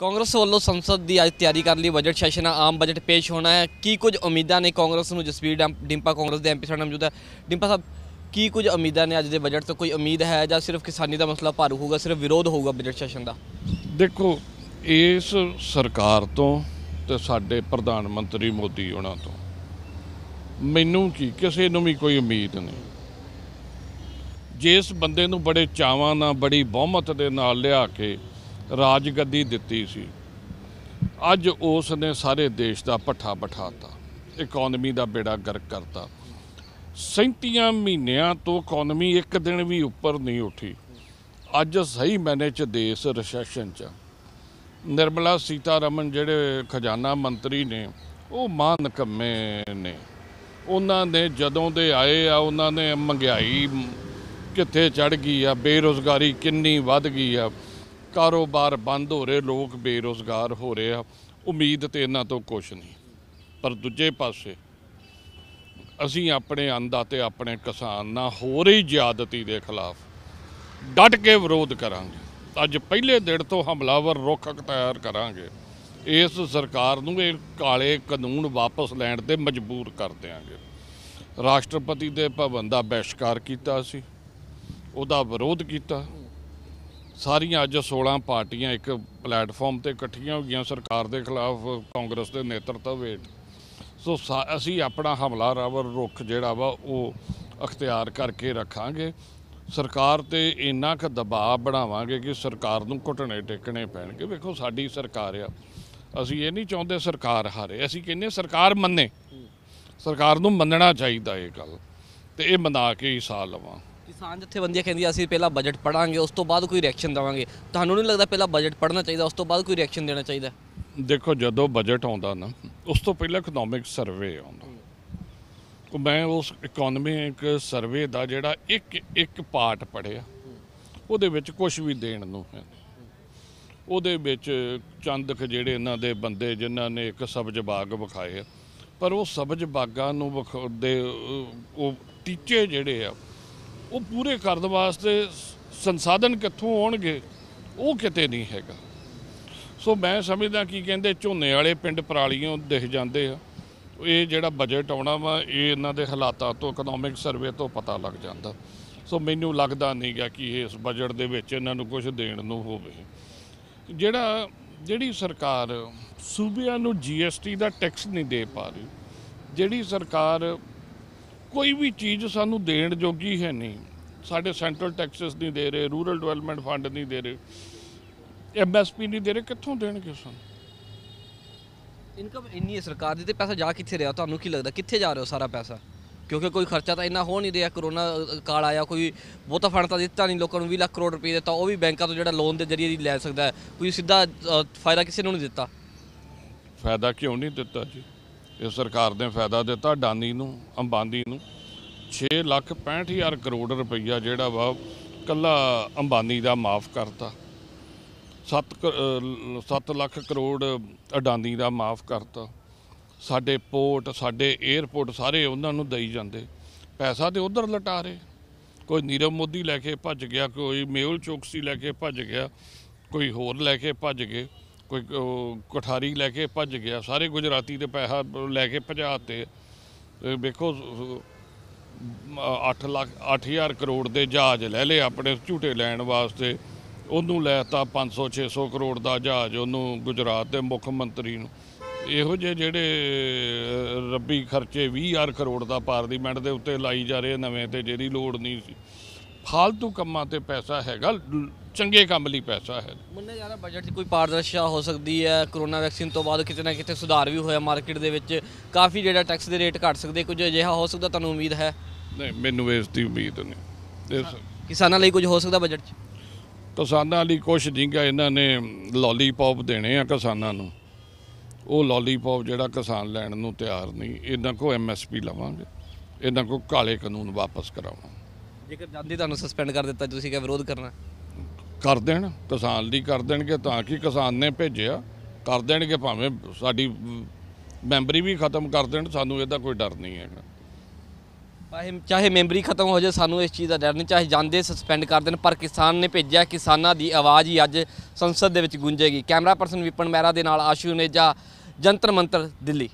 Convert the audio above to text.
ਕਾਂਗਰਸ ਵੱਲੋਂ ਸੰਸਦ ਦੀ ਅੱਜ ਤਿਆਰੀ ਕਰ ਲਈ ਬਜਟ ਸੈਸ਼ਨ ਆ ਆਮ ਬਜਟ ਪੇਸ਼ ਹੋਣਾ ਹੈ ਕੀ ਕੁਝ ਉਮੀਦਾਂ ਨੇ ਕਾਂਗਰਸ ਨੂੰ ਜਸਵੀਰ ਡਿੰਪਾ ਕਾਂਗਰਸ ਦੇ ਐਮਪੀ ਸਾਹਿਬ ਮੌਜੂਦ ਹੈ ਡਿੰਪਾ ਸਾਹਿਬ ਕੀ ਕੁਝ ਉਮੀਦਾਂ ਨੇ ਅੱਜ ਦੇ ਬਜਟ ਤੋਂ ਕੋਈ ਉਮੀਦ ਹੈ ਜਾਂ ਸਿਰਫ ਕਿਸਾਨੀ ਦਾ ਮਸਲਾ ਭਾਰੂ ਹੋਊਗਾ ਸਿਰਫ ਵਿਰੋਧ ਹੋਊਗਾ ਬਜਟ ਸੈਸ਼ਨ ਦਾ ਦੇਖੋ ਇਸ ਸਰਕਾਰ ਤੋਂ ਤੇ ਸਾਡੇ ਪ੍ਰਧਾਨ ਮੰਤਰੀ ਮੋਦੀ ਉਹਨਾਂ ਤੋਂ ਮੈਨੂੰ ਕੀ ਕਿਸੇ ਨੂੰ ਵੀ ਕੋਈ ਉਮੀਦ ਨਹੀਂ ਜਿਸ ਬੰਦੇ ਨੂੰ ਬੜੇ ਚਾਵਾਂ ਨਾਲ ਬੜੀ ਬਹੁਮਤ ਦੇ ਨਾਲ ਲਿਆ ਕੇ ਰਾਜਗੱਦੀ ਦਿੱਤੀ ਸੀ ਅੱਜ ਉਸ ਨੇ ਸਾਰੇ ਦੇਸ਼ ਦਾ ਪੱਠਾ ਬਿਠਾਤਾ ਇਕਨੋਮੀ ਦਾ ਬੇੜਾ ਗਰਕ ਕਰਤਾ 37 ਮਹੀਨਿਆਂ ਤੋਂ ਇਕਨੋਮੀ ਇੱਕ ਦਿਨ ਵੀ ਉੱਪਰ ਨਹੀਂ ਉੱਠੀ ਅੱਜ ਸਹੀ ਮੈਨੇਜ ਦੇਸ਼ ਰਿਸੈਸ਼ਨ ਚ ਨਿਰਮਲਾ ਸੀਤਾਰਮਨ ਜਿਹੜੇ ਖਜ਼ਾਨਾ ਮੰਤਰੀ ਨੇ ਉਹ ਮਾਨ ਕੰਮੇ ਨੇ ਉਹਨਾਂ ਨੇ ਜਦੋਂ ਦੇ ਆਏ ਆ ਉਹਨਾਂ ਨੇ ਮੰਗਾਈ ਕਿੱਥੇ ਚੜ ਗਈ ਆ ਬੇਰੋਜ਼ਗਾਰੀ ਕਿੰਨੀ ਵੱਧ ਗਈ ਆ ਕਾਰੋਬਾਰ ਬੰਦ ਹੋ ਰਹੇ ਲੋਕ ਬੇਰੋਜ਼ਗਾਰ ਹੋ ਰਹੇ ਆ ਉਮੀਦ ਤੇ ਇਹਨਾਂ ਤੋਂ ਕੁਝ ਨਹੀਂ ਪਰ ਦੂਜੇ ਪਾਸੇ ਅਸੀਂ ਆਪਣੇ ਅੰਦਾ ਤੇ ਆਪਣੇ ਕਿਸਾਨ ਨਾਲ ਹੋ ਰਹੀ ਜ਼ਿਆਦਤੀ ਦੇ ਖਿਲਾਫ ਡਟ ਕੇ ਵਿਰੋਧ ਕਰਾਂਗੇ ਅੱਜ ਪਹਿਲੇ ਦਿਨ ਤੋਂ ਹਮਲਾਵਰ ਰੁੱਖ ਤਿਆਰ ਕਰਾਂਗੇ ਇਸ ਸਰਕਾਰ ਨੂੰ ਇਹ ਕਾਲੇ ਕਾਨੂੰਨ ਵਾਪਸ ਲੈਣ ਤੇ ਮਜਬੂਰ ਕਰ ਦੇਵਾਂਗੇ ਰਾਸ਼ਟਰਪਤੀ ਦੇ ਭਵਨ ਦਾ ਬਹਿਸ਼ਕਾਰ ਕੀਤਾ ਸੀ ਉਹਦਾ ਵਿਰੋਧ ਕੀਤਾ ਸਾਰੀਆਂ ਅੱਜ 16 ਪਾਰਟੀਆਂ ਇੱਕ ਪਲੇਟਫਾਰਮ ਤੇ ਇਕੱਠੀਆਂ ਹੋ ਗਈਆਂ ਸਰਕਾਰ ਦੇ ਖਿਲਾਫ ਕਾਂਗਰਸ ਦੇ ਨੇਤਰਤਵ ਵਿੱਚ ਸੋ ਅਸੀਂ ਆਪਣਾ ਹਮਲਾ ਰਵਰ ਰੁਖ ਜਿਹੜਾ ਵਾ ਉਹ ਅਖਤਿਆਰ ਕਰਕੇ ਰੱਖਾਂਗੇ ਸਰਕਾਰ ਤੇ ਇੰਨਾ ਕੁ ਦਬਾਅ ਬਣਾਵਾਂਗੇ ਕਿ ਸਰਕਾਰ ਨੂੰ ਘਟਣੇ ਟਿਕਣੇ ਪੈਣਗੇ ਵੇਖੋ ਸਾਡੀ ਸਰਕਾਰ ਆ ਅਸੀਂ ਇਹ ਨਹੀਂ ਚਾਹੁੰਦੇ ਸਰਕਾਰ ਹਾਰੇ ਅਸੀਂ ਕਹਿੰਨੇ ਸਰਕਾਰ ਮੰਨੇ ਸਰਕਾਰ ਨੂੰ ਮੰਨਣਾ ਚਾਹੀਦਾ ਇਹ ਗੱਲ ਤੇ ਇਹ ਮਨਾ ਕੇ ਹੀ ਸਾਹ ਲਵਾਂ ਕਿਸਾਨ ਜਥੇਬੰਦੀਆਂ ਕਹਿੰਦੀਆਂ ਅਸੀਂ ਪਹਿਲਾਂ ਬਜਟ ਪੜਾਂਗੇ ਉਸ ਤੋਂ ਬਾਅਦ ਕੋਈ ਰਿਐਕਸ਼ਨ ਦਵਾਂਗੇ ਤੁਹਾਨੂੰ ਨਹੀਂ ਲੱਗਦਾ ਪਹਿਲਾਂ ਬਜਟ ਪੜਨਾ ਚਾਹੀਦਾ ਉਸ ਤੋਂ ਬਾਅਦ ਕੋਈ ਰਿਐਕਸ਼ਨ ਦੇਣਾ ਚਾਹੀਦਾ ਦੇਖੋ ਜਦੋਂ ਬਜਟ ਆਉਂਦਾ ਨਾ ਉਸ ਤੋਂ ਪਹਿਲਾਂ ਇਕਨੋਮਿਕ ਸਰਵੇ ਆਉਂਦਾ ਮੈਂ ਉਸ ਇਕਨੋਮਿਕ ਸਰਵੇ ਦਾ ਜਿਹੜਾ ਇੱਕ ਇੱਕ ਪਾਰਟ ਪੜਿਆ ਉਹਦੇ ਵਿੱਚ ਕੁਝ ਵੀ ਦੇਣ ਨੂੰ ਹੈ ਉਹਦੇ ਵਿੱਚ ਚੰਦਖ ਜਿਹੜੇ ਇਹਨਾਂ ਦੇ ਬੰਦੇ ਜਿਨ੍ਹਾਂ ਨੇ ਇੱਕ ਸਬਜ ਬਾਗ ਵਿਖਾਏ ਪਰ ਉਹ ਸਬਜ ਬਾਗਾਂ ਨੂੰ ਦੇ ਉਹ ਟੀਚੇ ਜਿਹੜੇ ਆ ਉਹ ਪੂਰੇ ਕਰਨ ਵਾਸਤੇ ਸੰਸਾਧਨ ਕਿੱਥੋਂ ਆਉਣਗੇ ਉਹ ਕਿਤੇ ਨਹੀਂ ਹੈਗਾ ਸੋ ਮੈਂ ਸਮਝਦਾ ਕੀ ਕਹਿੰਦੇ ਝੋਨੇ ਵਾਲੇ ਪਿੰਡ ਪਰਾਲੀਆਂ ਦਿਖ ਜਾਂਦੇ ਆ ਇਹ ਜਿਹੜਾ ਬਜਟ ਆਉਣਾ ਵਾ ਇਹ ਇਹਨਾਂ ਦੇ ਹਾਲਾਤਾਂ ਤੋਂ ਇਕਨੋਮਿਕ ਸਰਵੇ ਤੋਂ ਪਤਾ ਲੱਗ ਜਾਂਦਾ ਸੋ ਮੈਨੂੰ ਲੱਗਦਾ ਨਹੀਂਗਾ ਕਿ ਇਸ ਬਜਟ ਦੇ ਵਿੱਚ ਇਹਨਾਂ ਨੂੰ ਕੁਝ ਦੇਣ ਨੂੰ ਹੋਵੇ ਜਿਹੜਾ ਜਿਹੜੀ ਸਰਕਾਰ ਸੂਬਿਆਂ ਨੂੰ ਜੀਐਸਟੀ ਦਾ ਟੈਕਸ ਨਹੀਂ ਦੇ ਪਾ ਰਹੀ ਜਿਹੜੀ ਸਰਕਾਰ ਕੋਈ ਵੀ ਚੀਜ਼ ਸਾਨੂੰ ਦੇਣ ਜੋਗੀ ਹੈ ਨਹੀਂ ਸਾਡੇ ਸੈਂਟਰਲ ਟੈਕਸਸ ਨਹੀਂ ਦੇ ਰਹੇ ਰੂਰਲ ਡਿਵੈਲਪਮੈਂਟ ਫੰਡ ਨਹੀਂ ਦੇ ਰਹੇ ਐਮਐਸਪੀ ਨਹੀਂ ਦੇ ਰਹੇ ਕਿੱਥੋਂ ਦੇਣਗੇ ਸਾਨੂੰ ਇਨਕਮ ਇੰਨੀ ਹੈ ਸਰਕਾਰ ਦੀ ਤੇ ਪੈਸਾ ਜਾ ਕਿੱਥੇ ਰਿਹਾ ਤੁਹਾਨੂੰ ਕੀ ਲੱਗਦਾ ਕਿੱਥੇ ਜਾ ਰਿਹਾ ਸਾਰਾ ਪੈਸਾ ਕਿਉਂਕਿ ਕੋਈ ਖਰਚਾ ਤਾਂ ਇੰਨਾ ਹੋ ਨਹੀਂ ਰਿਹਾ ਕਰੋਨਾ ਕਾਲ ਆਇਆ ਕੋਈ ਬਹੁਤਾ ਫੰਡ ਤਾਂ ਦਿੱਤਾ ਨਹੀਂ ਲੋਕਾਂ ਨੂੰ 20 ਲੱਖ ਕਰੋੜ ਰੁਪਏ ਦਿੱਤਾ ਉਹ ਵੀ ਬੈਂਕਾਂ ਤੋਂ ਜਿਹੜਾ ਲੋਨ ਦੇ ਜ਼ਰੀਏ ਲੈ ਸਕਦਾ ਕੋਈ ਸਿੱਧਾ ਫਾਇਦਾ ਕਿਸੇ ਨੂੰ ਨਹੀਂ ਦਿੱਤਾ ਫਾਇਦਾ ਕਿਉਂ ਨਹੀਂ ਦਿੱਤਾ ਜੀ ਇਹ ਸਰਕਾਰ ਨੇ ਫਾਇਦਾ ਦਿੱਤਾ ਡਾਨੀ ਨੂੰ ਅੰਬਾਨੀ ਨੂੰ 6,65,000 ਕਰੋੜ ਰੁਪਈਆ ਜਿਹੜਾ ਵਾ ਕੱਲਾ ਅੰਬਾਨੀ ਦਾ ਮਾਫ ਕਰਤਾ 7 7 ਲੱਖ ਕਰੋੜ ਅਡਾਨੀ ਦਾ ਮਾਫ ਕਰਤਾ ਸਾਡੇ ਪੋਰਟ ਸਾਡੇ 에ਅਰਪੋਰਟ ਸਾਰੇ ਉਹਨਾਂ ਨੂੰ ਦਈ ਜਾਂਦੇ ਪੈਸਾ ਤੇ ਉਧਰ ਲਟਾ ਰਹੇ ਕੋਈ ਨੀਰਵ ਮੋਦੀ ਲੈ ਕੇ ਭੱਜ ਗਿਆ ਕੋਈ ਮੇਹੁਲ ਚੋਕਸੀ ਲੈ ਕੇ ਭੱਜ ਗਿਆ ਕੋਈ ਹੋਰ ਲੈ ਕੇ ਭੱਜ ਗਏ ਕੋਈ ਕੋਠਾਰੀ ਲੈ ਕੇ ਭੱਜ ਗਿਆ ਸਾਰੇ ਗੁਜਰਾਤੀ ਦੇ ਪੈਸਾ ਲੈ ਕੇ ਭਜਾਤੇ ਵੇਖੋ 8 ਲੱਖ 8000 ਕਰੋੜ ਦੇ ਜਹਾਜ਼ ਲੈ ਲਏ ਆਪਣੇ ਝੂਟੇ ਲੈਣ ਵਾਸਤੇ ਉਹਨੂੰ ਲੈਤਾ 500 600 ਕਰੋੜ ਦਾ ਜਹਾਜ਼ ਉਹਨੂੰ ਗੁਜਰਾਤ ਦੇ ਮੁੱਖ ਮੰਤਰੀ ਨੂੰ ਇਹੋ ਜਿਹੇ ਜਿਹੜੇ ਰੱਬੀ ਖਰਚੇ 20000 ਕਰੋੜ ਦਾ ਪਾਰਲੀਮੈਂਟ ਦੇ ਉੱਤੇ ਲਾਈ ਜਾ ਰਹੇ ਨਵੇਂ ਤੇ ਜਿਹਦੀ ਲੋੜ ਨਹੀਂ ਸੀ ਫालतू ਕੰਮਾਂ ਤੇ ਪੈਸਾ ਹੈਗਾ ਚੰਗੇ ਕੰਮ ਲਈ ਪੈਸਾ ਹੈ ਜਾ ਯਾਰਾ ਬਜਟ 'ਚ ਕੋਈ ਪਾਰਦਰਸ਼ਤਾ ਹੋ ਸਕਦੀ ਹੈ ਕਰੋਨਾ ਵੈਕਸੀਨ ਤੋਂ ਬਾਅਦ ਕਿਤੇ ਨਾ ਕਿਤੇ ਸੁਧਾਰ ਵੀ ਹੋਇਆ ਮਾਰਕੀਟ ਦੇ ਵਿੱਚ ਕਾਫੀ ਜਿਹੜਾ ਟੈਕਸ ਦੇ ਰੇਟ ਘਟ ਸਕਦੇ ਕੁਝ ਅਜਿਹਾ ਹੋ ਸਕਦਾ ਤੁਹਾਨੂੰ ਉਮੀਦ ਹੈ ਨਹੀਂ ਮੈਨੂੰ ਇਸ ਦੀ ਉਮੀਦ ਨਹੀਂ ਕਿਸਾਨਾਂ ਲਈ ਕੁਝ ਹੋ ਸਕਦਾ ਬਜਟ 'ਚ ਕਿਸਾਨਾਂ ਲਈ ਕੁਝ ਨਹੀਂਗਾ ਇਹਨਾਂ ਨੇ ਲੋਲੀਪੌਪ ਦੇਣੇ ਆ ਕਿਸਾਨਾਂ ਨੂੰ ਉਹ ਲੋਲੀਪੌਪ ਜਿਹੜਾ ਕਿਸਾਨ ਲੈਣ ਨੂੰ ਤਿਆਰ ਨਹੀਂ ਇਹਨਾਂ ਕੋ ਐਮਐਸਪੀ ਲਵਾਂਗੇ ਇਹਨਾਂ ਕੋ ਕਾਲੇ ਕਾਨੂੰਨ ਵਾਪਸ ਕਰਾਵਾਂਗੇ ਜੇਕਰ ਜਾਂਦੀ ਤੁਹਾਨੂੰ ਸਸਪੈਂਡ ਕਰ ਦਿੱਤਾ ਤੁਸੀਂ ਕਿਹਾ ਵਿਰੋਧ ਕਰਨਾ ਕਰ ਦੇਣ ਕਿਸਾਨ ਲਈ ਕਰ ਦੇਣਗੇ ਤਾਂ ਕਿ ਕਿਸਾਨ ਨੇ ਭੇਜਿਆ ਕਰ ਦੇਣਗੇ ਭਾਵੇਂ ਸਾਡੀ ਮੈਂਬਰੀ ਵੀ ਖਤਮ ਕਰ ਦੇਣ ਸਾਨੂੰ ਇਹਦਾ ਕੋਈ ਡਰ ਨਹੀਂ ਹੈਗਾ ਭਾਵੇਂ ਚਾਹੇ ਮੈਂਬਰੀ ਖਤਮ ਹੋ ਜਾਏ ਸਾਨੂੰ ਇਸ ਚੀਜ਼ ਦਾ ਡਰ ਨਹੀਂ ਚਾਹੇ ਜਾਂਦੇ ਸਸਪੈਂਡ ਕਰ ਦੇਣ ਪਰ ਕਿਸਾਨ ਨੇ ਭੇਜਿਆ ਕਿਸਾਨਾਂ ਦੀ ਆਵਾਜ਼ ਹੀ ਅੱਜ ਸੰਸਦ ਦੇ ਵਿੱਚ ਗੂੰਜੇਗੀ ਕੈਮਰਾ ਪਰਸਨ ਵਿਪਨ ਮਹਿਰਾ ਦੇ ਨਾਲ ਆਸ਼ੂ ਨੇਜਾ ਜੰਤਰ ਮੰਤਰ ਦਿੱਲੀ